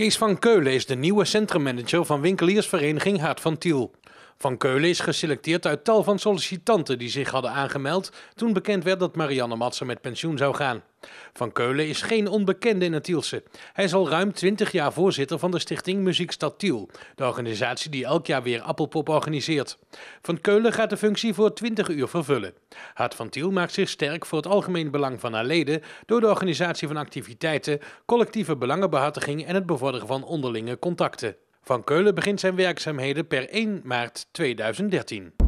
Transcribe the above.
Kees van Keulen is de nieuwe centrummanager van winkeliersvereniging Hart van Tiel. Van Keulen is geselecteerd uit tal van sollicitanten die zich hadden aangemeld toen bekend werd dat Marianne Matsen met pensioen zou gaan. Van Keulen is geen onbekende in het Tielse. Hij is al ruim 20 jaar voorzitter van de stichting Muziekstad Tiel, de organisatie die elk jaar weer Appelpop organiseert. Van Keulen gaat de functie voor 20 uur vervullen. Hart van Tiel maakt zich sterk voor het algemeen belang van haar leden door de organisatie van activiteiten, collectieve belangenbehartiging en het bevorderen van onderlinge contacten. Van Keulen begint zijn werkzaamheden per 1 maart 2013.